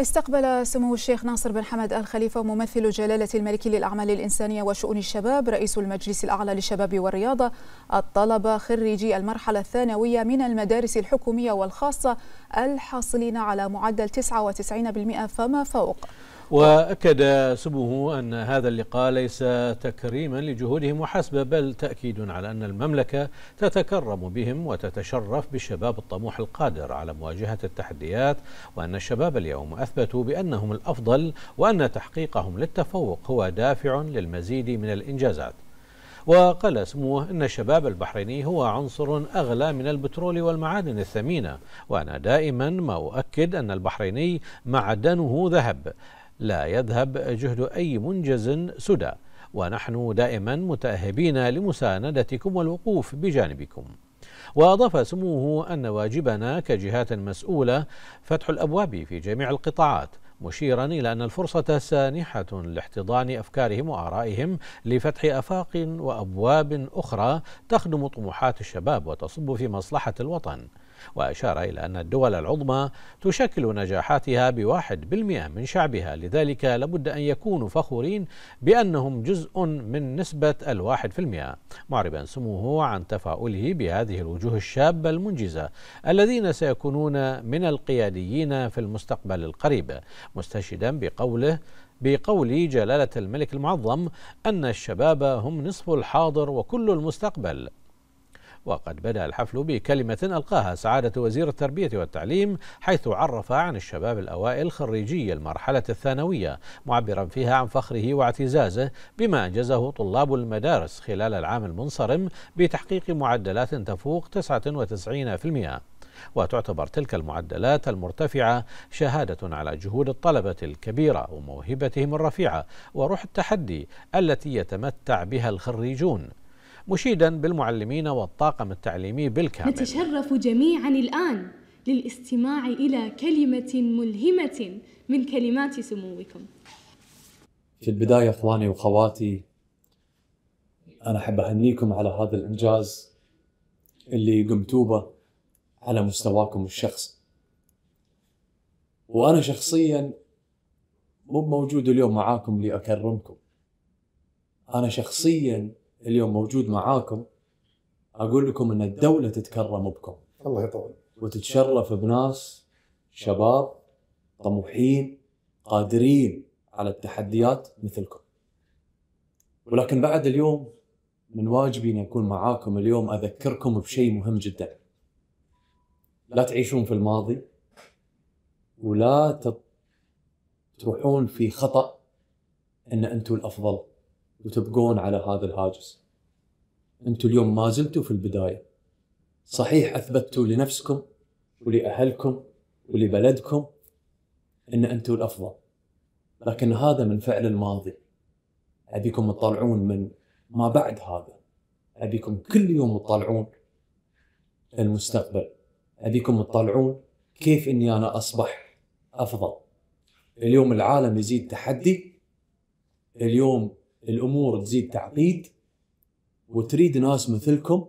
استقبل سمو الشيخ ناصر بن حمد آل خليفة ممثل جلالة الملك للأعمال الإنسانية وشؤون الشباب رئيس المجلس الأعلى للشباب والرياضة الطلبة خريجي المرحلة الثانوية من المدارس الحكومية والخاصة الحاصلين على معدل 99% فما فوق وأكد سموه أن هذا اللقاء ليس تكريما لجهودهم وحسب بل تأكيد على أن المملكة تتكرم بهم وتتشرف بالشباب الطموح القادر على مواجهة التحديات وأن الشباب اليوم أثبتوا بأنهم الأفضل وأن تحقيقهم للتفوق هو دافع للمزيد من الإنجازات وقال سموه أن الشباب البحريني هو عنصر أغلى من البترول والمعادن الثمينة وأنا دائما ما أؤكد أن البحريني معدنه ذهب لا يذهب جهد أي منجز سدى ونحن دائما متأهبين لمساندتكم والوقوف بجانبكم وأضاف سموه أن واجبنا كجهات مسؤولة فتح الأبواب في جميع القطاعات مشيرا إلى أن الفرصة سانحة لاحتضان أفكارهم وآرائهم لفتح آفاق وأبواب أخرى تخدم طموحات الشباب وتصب في مصلحة الوطن وأشار إلى أن الدول العظمى تشكل نجاحاتها بواحد بالمئة من شعبها لذلك لابد أن يكونوا فخورين بأنهم جزء من نسبة الواحد في المئة معربا سموه عن تفاؤله بهذه الوجوه الشابة المنجزة الذين سيكونون من القياديين في المستقبل القريب مستشدا بقوله بقول جلالة الملك المعظم أن الشباب هم نصف الحاضر وكل المستقبل وقد بدأ الحفل بكلمة ألقاها سعادة وزير التربية والتعليم حيث عرف عن الشباب الأوائل خريجي المرحلة الثانوية معبرا فيها عن فخره واعتزازه بما أنجزه طلاب المدارس خلال العام المنصرم بتحقيق معدلات تفوق 99% وتعتبر تلك المعدلات المرتفعة شهادة على جهود الطلبة الكبيرة وموهبتهم الرفيعة وروح التحدي التي يتمتع بها الخريجون مشيدا بالمعلمين والطاقم التعليمي بالكامل نتشرف جميعا الآن للاستماع إلى كلمة ملهمة من كلمات سموكم في البداية أخواني وخواتي أنا أحب أهنيكم على هذا الإنجاز اللي قمتوا به على مستواكم الشخصي وأنا شخصيا مو موجود اليوم معاكم لأكرمكم أنا شخصيا اليوم موجود معاكم اقول لكم ان الدوله تتكرم بكم الله يطول وتتشرف بناس شباب طموحين قادرين على التحديات مثلكم ولكن بعد اليوم من واجبي ان اكون معاكم اليوم اذكركم بشيء مهم جدا لا تعيشون في الماضي ولا تروحون في خطأ ان انتم الافضل وتبقون على هذا الهاجس أنتم اليوم ما زلتوا في البداية صحيح أثبتوا لنفسكم ولأهلكم ولبلدكم أن أنتم الأفضل لكن هذا من فعل الماضي أبيكم تطلعون من ما بعد هذا أبيكم كل يوم تطلعون المستقبل أبيكم تطلعون كيف أني أنا أصبح أفضل اليوم العالم يزيد تحدي اليوم الامور تزيد تعقيد وتريد ناس مثلكم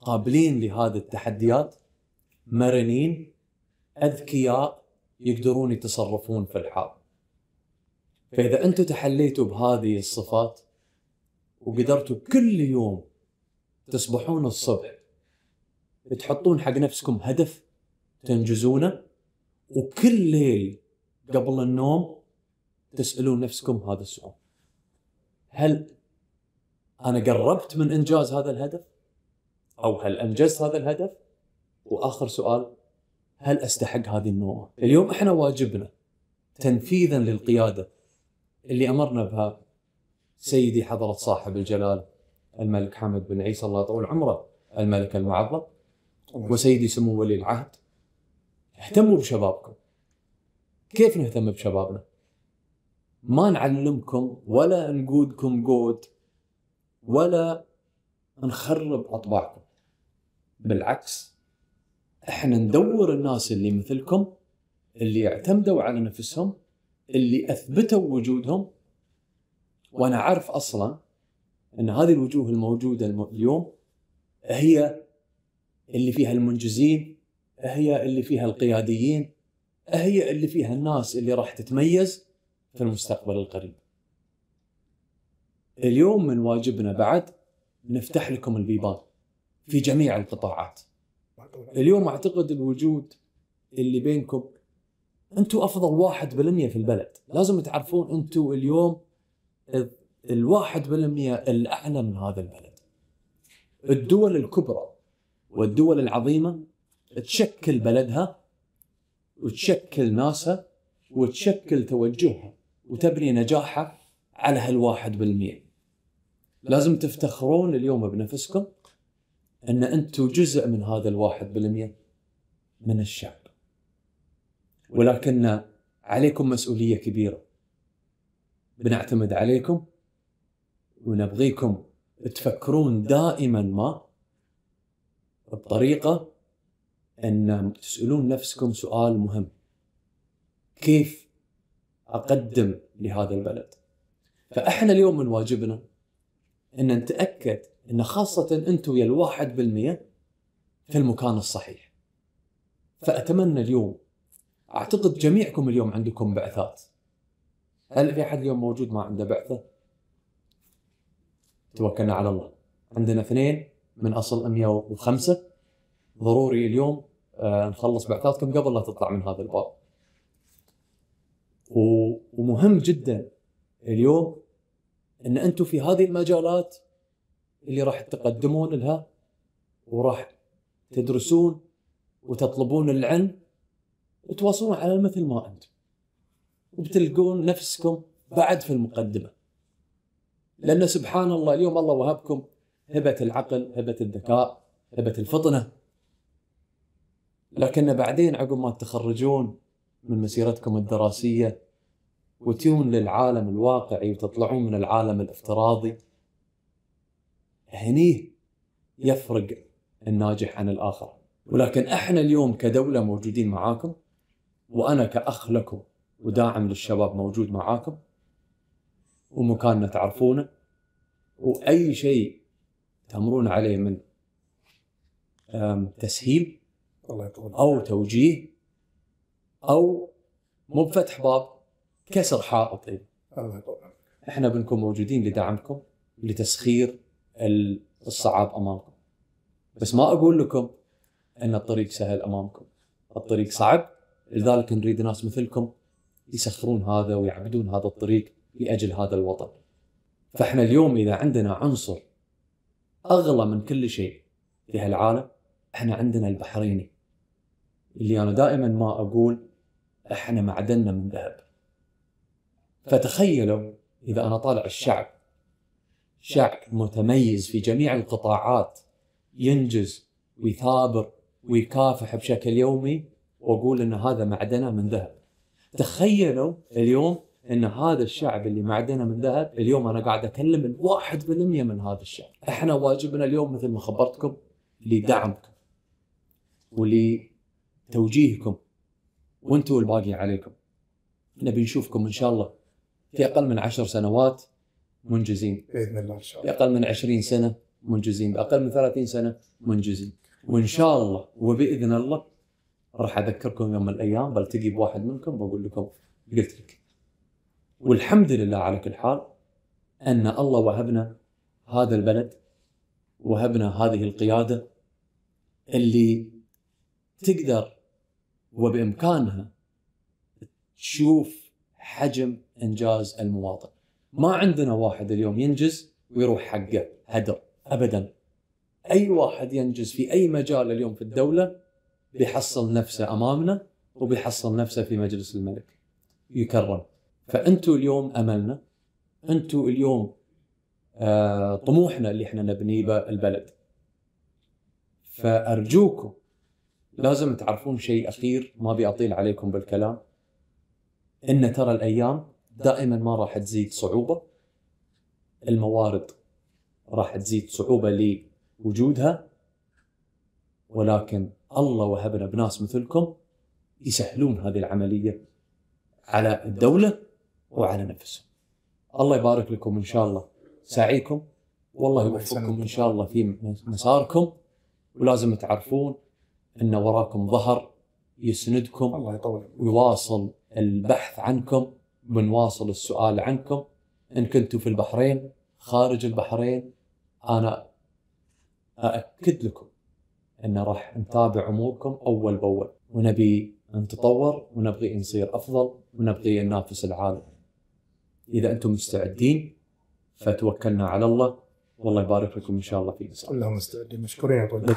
قابلين لهذه التحديات مرنين اذكياء يقدرون يتصرفون في الحال. فاذا انتم تحليتوا بهذه الصفات وقدرتوا كل يوم تصبحون الصبح تحطون حق نفسكم هدف تنجزونه وكل ليل قبل النوم تسالون نفسكم هذا السؤال. هل انا قربت من انجاز هذا الهدف؟ او هل انجزت هذا الهدف؟ واخر سؤال هل استحق هذه النوع؟ اليوم احنا واجبنا تنفيذا للقياده اللي امرنا بها سيدي حضره صاحب الجلاله الملك حمد بن عيسى الله يطول عمره الملك المعظم وسيدي سمو ولي العهد اهتموا بشبابكم كيف نهتم بشبابنا؟ ما نعلمكم ولا نقودكم قود ولا نخرب اطباعكم بالعكس احنا ندور الناس اللي مثلكم اللي اعتمدوا على نفسهم اللي اثبتوا وجودهم وانا عارف اصلا ان هذه الوجوه الموجوده اليوم هي اللي فيها المنجزين هي اللي فيها القياديين هي اللي فيها الناس اللي راح تتميز في المستقبل القريب. اليوم من واجبنا بعد نفتح لكم البيبان في جميع القطاعات. اليوم اعتقد الوجود اللي بينكم انتم افضل واحد بالمية في البلد، لازم تعرفون انتم اليوم الواحد بالمية الاعلى من هذا البلد. الدول الكبرى والدول العظيمه تشكل بلدها وتشكل ناسها وتشكل توجهها وتبني نجاحك على هالواحد بالمية لازم تفتخرون اليوم بنفسكم ان انتم جزء من هذا الواحد بالمية من الشعب ولكن عليكم مسؤولية كبيرة بنعتمد عليكم ونبغيكم تفكرون دائما ما بطريقة أن تسألون نفسكم سؤال مهم كيف اقدم لهذا البلد. فاحنا اليوم من واجبنا ان نتاكد ان خاصه انتم يا الواحد بالمئة في المكان الصحيح. فاتمنى اليوم اعتقد جميعكم اليوم عندكم بعثات. هل في احد اليوم موجود ما عنده بعثه؟ توكلنا على الله. عندنا اثنين من اصل 105 ضروري اليوم آه، نخلص بعثاتكم قبل لا تطلع من هذا الباب. ومهم جدا اليوم ان انتم في هذه المجالات اللي راح تقدمون لها وراح تدرسون وتطلبون العلم وتواصلون على مثل ما انتم وبتلقون نفسكم بعد في المقدمه لان سبحان الله اليوم الله وهبكم هبه العقل هبه الذكاء هبه الفطنه لكن بعدين عقب ما تتخرجون من مسيرتكم الدراسية وتيون للعالم الواقعي وتطلعون من العالم الافتراضي هني يفرق الناجح عن الآخر ولكن احنا اليوم كدولة موجودين معاكم وأنا كأخ لكم وداعم للشباب موجود معاكم ومكاننا تعرفونه وأي شيء تمرون عليه من تسهيل أو توجيه او مو بفتح باب كسر حائط إيه. احنا بنكون موجودين لدعمكم لتسخير الصعاب امامكم بس ما اقول لكم ان الطريق سهل امامكم الطريق صعب لذلك نريد ناس مثلكم يسخرون هذا ويعبدون هذا الطريق لاجل هذا الوطن فاحنا اليوم اذا عندنا عنصر اغلى من كل شيء في هالعالم احنا عندنا البحريني اللي انا دائما ما اقول احنا معدننا من ذهب فتخيلوا اذا انا طالع الشعب شعب متميز في جميع القطاعات ينجز ويثابر ويكافح بشكل يومي واقول ان هذا معدنه من ذهب تخيلوا اليوم ان هذا الشعب اللي معدنه من ذهب اليوم انا قاعد اكلم الواحد بالمية من هذا الشعب احنا واجبنا اليوم مثل ما خبرتكم لدعمكم ولتوجيهكم وانتم الباقي عليكم نبي نشوفكم ان شاء الله في اقل من عشر سنوات منجزين باذن الله ان شاء الله باقل من 20 سنه منجزين باقل من 30 سنه منجزين وان شاء الله وباذن الله راح اذكركم يوم من الايام بلتقي بواحد منكم بقول لكم قلت لك والحمد لله على كل حال ان الله وهبنا هذا البلد وهبنا هذه القياده اللي تقدر وبامكانها تشوف حجم انجاز المواطن. ما عندنا واحد اليوم ينجز ويروح حقه هدر ابدا. اي واحد ينجز في اي مجال اليوم في الدوله بيحصل نفسه امامنا وبيحصل نفسه في مجلس الملك يكرم. فانتم اليوم املنا انتم اليوم آه طموحنا اللي احنا نبنيه البلد. فارجوكم لازم تعرفون شيء اخير ما ابي اطيل عليكم بالكلام ان ترى الايام دائما ما راح تزيد صعوبه الموارد راح تزيد صعوبه لوجودها ولكن الله وهبنا بناس مثلكم يسهلون هذه العمليه على الدوله وعلى نفسهم. الله يبارك لكم ان شاء الله سعيكم والله يوفقكم ان شاء الله في مساركم ولازم تعرفون ان وراكم ظهر يسندكم الله يطول ويواصل البحث عنكم ونواصل السؤال عنكم ان كنتم في البحرين خارج البحرين انا أأكد لكم أن راح نتابع أموركم أول بأول ونبي نتطور ونبغي نصير أفضل ونبغي ننافس العالم إذا أنتم مستعدين فتوكلنا على الله والله يبارك لكم إن شاء الله في مساء اللهم مستعدين مشكورين يا طويل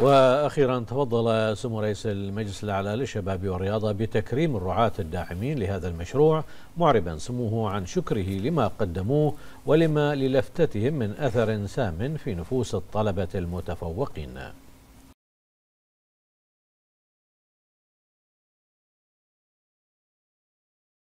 وأخيرا تفضل سمو رئيس المجلس الأعلى للشباب والرياضة بتكريم الرعاة الداعمين لهذا المشروع معربا سموه عن شكره لما قدموه ولما للفتتهم من أثر سام في نفوس الطلبة المتفوقين